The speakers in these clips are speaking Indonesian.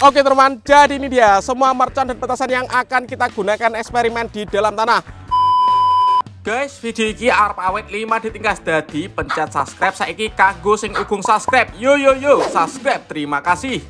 Oke teman, jadi ini dia semua mercon dan petasan yang akan kita gunakan eksperimen di dalam tanah. Guys, video ini arep awet 5 ditingkas dadi pencet subscribe saiki kanggo sing ugung subscribe. Yo yo yo, subscribe. Terima kasih.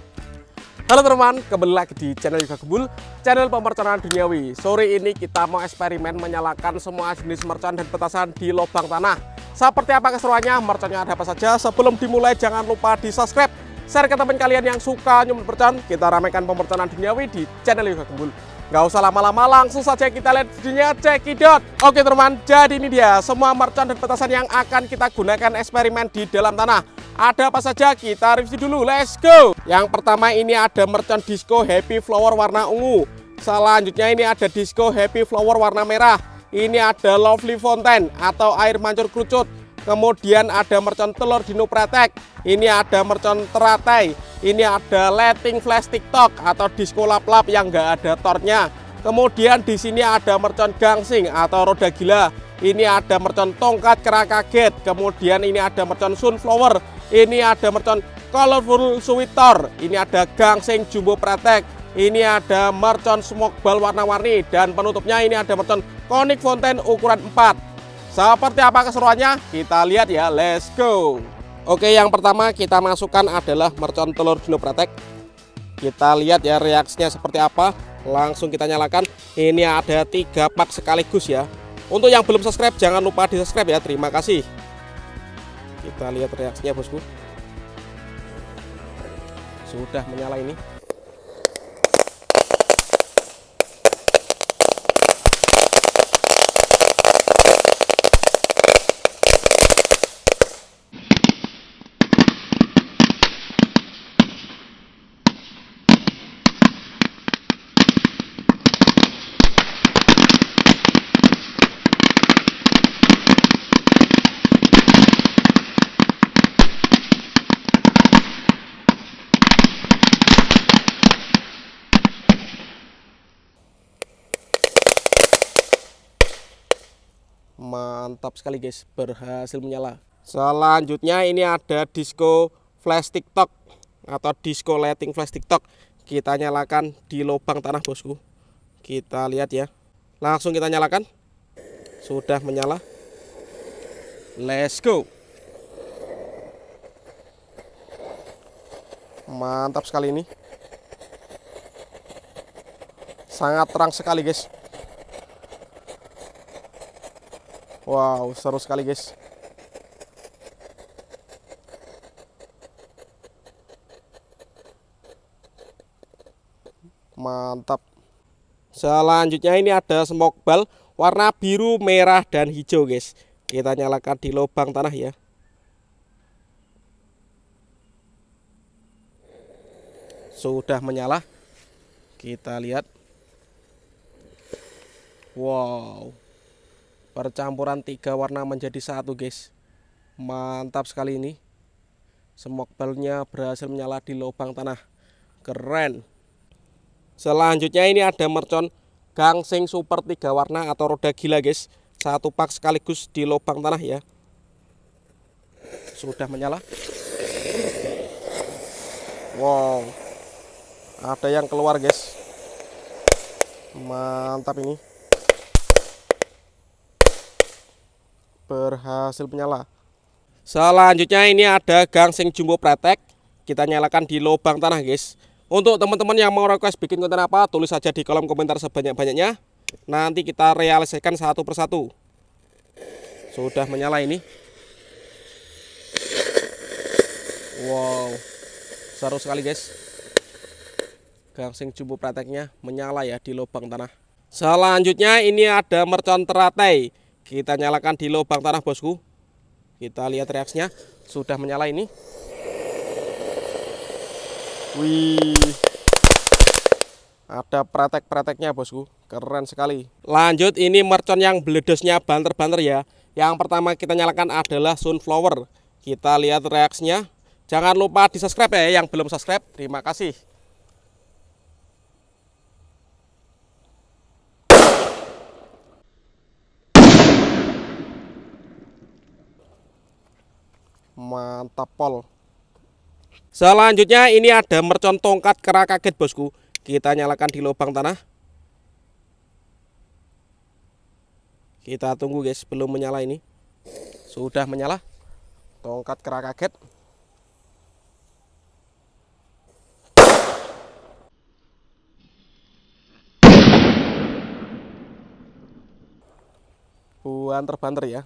Halo teman, kembali lagi di channel Yoga Gembul, channel pemercanaan duniawi. Sore ini kita mau eksperimen menyalakan semua jenis mercon dan petasan di lubang tanah. Seperti apa keseruannya, merconnya ada apa saja. Sebelum dimulai jangan lupa di subscribe Share ke teman kalian yang suka nyumbut percan. Kita ramaikan pemercanan duniawi di channel Yoga Gembul. Nggak usah lama-lama, langsung saja kita lihat videonya cekidot. Oke teman, jadi ini dia semua mercan dan petasan yang akan kita gunakan eksperimen di dalam tanah. Ada apa saja? Kita review dulu, let's go! Yang pertama ini ada mercan disco happy flower warna ungu. Selanjutnya ini ada disco happy flower warna merah. Ini ada lovely fountain atau air mancur kerucut kemudian ada mercon telur Dino pretek. ini ada mercon teratai, ini ada lighting flash TikTok atau disco lap-lap yang nggak ada tornya. Kemudian di sini ada mercon gangsing atau roda gila, ini ada mercon tongkat kerak kaget, kemudian ini ada mercon sunflower, ini ada mercon colorful sweater, ini ada gangsing jumbo pretek. ini ada mercon smoke ball warna-warni, dan penutupnya ini ada mercon konik fountain ukuran 4. Seperti apa keseruannya? Kita lihat ya, let's go! Oke, yang pertama kita masukkan adalah mercon telur Dino Pratek. Kita lihat ya reaksinya seperti apa. Langsung kita nyalakan. Ini ada tiga pak sekaligus ya. Untuk yang belum subscribe, jangan lupa di subscribe ya. Terima kasih. Kita lihat reaksinya bosku. Sudah menyala ini. mantap sekali guys berhasil menyala selanjutnya ini ada disco flash tiktok atau disco lighting flash tiktok kita nyalakan di lubang tanah bosku kita lihat ya langsung kita nyalakan sudah menyala let's go mantap sekali ini sangat terang sekali guys Wow, seru sekali guys. Mantap. Selanjutnya ini ada smoke ball warna biru, merah dan hijau guys. Kita nyalakan di lubang tanah ya. Sudah menyala. Kita lihat. Wow percampuran tiga warna menjadi satu guys mantap sekali ini smoke belnya berhasil menyala di lubang tanah keren selanjutnya ini ada mercon gangsing super tiga warna atau roda gila guys satu pak sekaligus di lubang tanah ya sudah menyala wow ada yang keluar guys mantap ini berhasil menyala. Selanjutnya ini ada gang sing jumbo pretek. Kita nyalakan di lubang tanah, guys. Untuk teman-teman yang mau request bikin konten apa, tulis saja di kolom komentar sebanyak-banyaknya. Nanti kita realisasikan satu persatu. Sudah menyala ini. Wow. Seru sekali, guys. Gang sing jumbo prakteknya menyala ya di lubang tanah. Selanjutnya ini ada mercon teratai. Kita nyalakan di lubang tanah bosku. Kita lihat reaksinya. Sudah menyala ini. Wih. Ada praktek-prakteknya bosku. Keren sekali. Lanjut ini mercon yang beledesnya banter-banter ya. Yang pertama kita nyalakan adalah sunflower. Kita lihat reaksinya. Jangan lupa di subscribe ya yang belum subscribe. Terima kasih. mantap pol selanjutnya ini ada mercon tongkat kera kaget bosku kita nyalakan di lubang tanah kita tunggu guys belum menyala ini sudah menyala tongkat kera kaget buan terbanter ya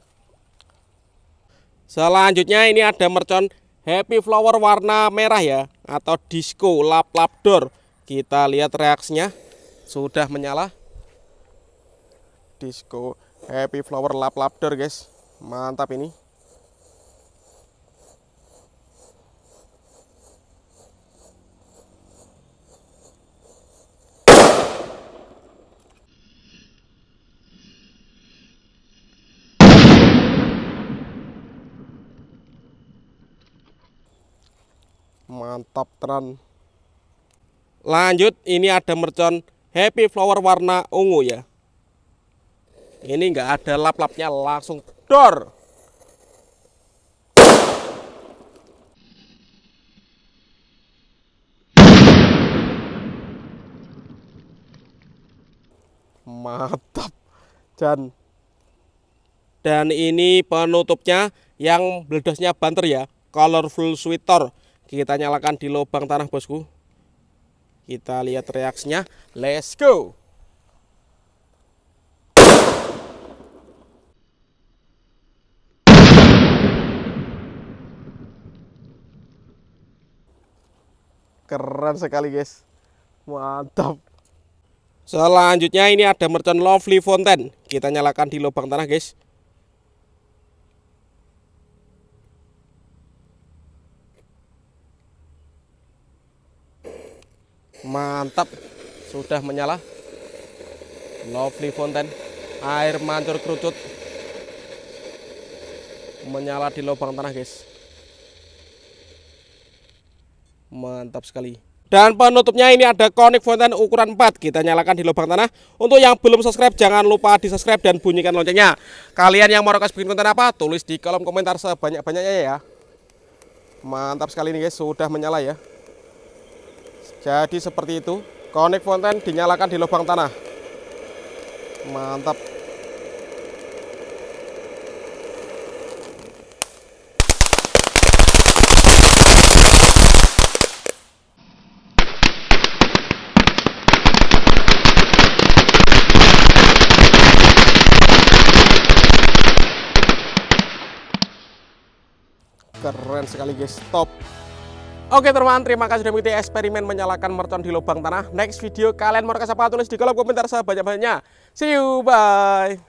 Selanjutnya ini ada mercon Happy Flower warna merah ya atau disco lap-lap door. Kita lihat reaksinya. Sudah menyala. Disco Happy Flower lap-lap door, guys. Mantap ini. mantap teran lanjut ini ada mercon happy flower warna ungu ya ini nggak ada lap-lapnya langsung dor mantap dan dan ini penutupnya yang bledosnya banter ya colorful sweater kita nyalakan di lubang tanah bosku kita lihat reaksinya let's go keren sekali guys mantap selanjutnya ini ada mercon lovely fountain kita nyalakan di lubang tanah guys mantap sudah menyala lovely fountain air mancur kerucut menyala di lubang tanah guys mantap sekali dan penutupnya ini ada konik fountain ukuran 4 kita nyalakan di lubang tanah untuk yang belum subscribe jangan lupa di subscribe dan bunyikan loncengnya kalian yang mau request bikin konten apa tulis di kolom komentar sebanyak-banyaknya ya mantap sekali nih guys sudah menyala ya jadi seperti itu. konek fonten dinyalakan di lubang tanah. Mantap. keren sekali guys top Oke teman-teman, terima kasih sudah mengikuti eksperimen menyalakan mercon di lubang tanah. Next video kalian mau kasih apa tulis di kolom komentar sebanyak-banyaknya. See you, bye!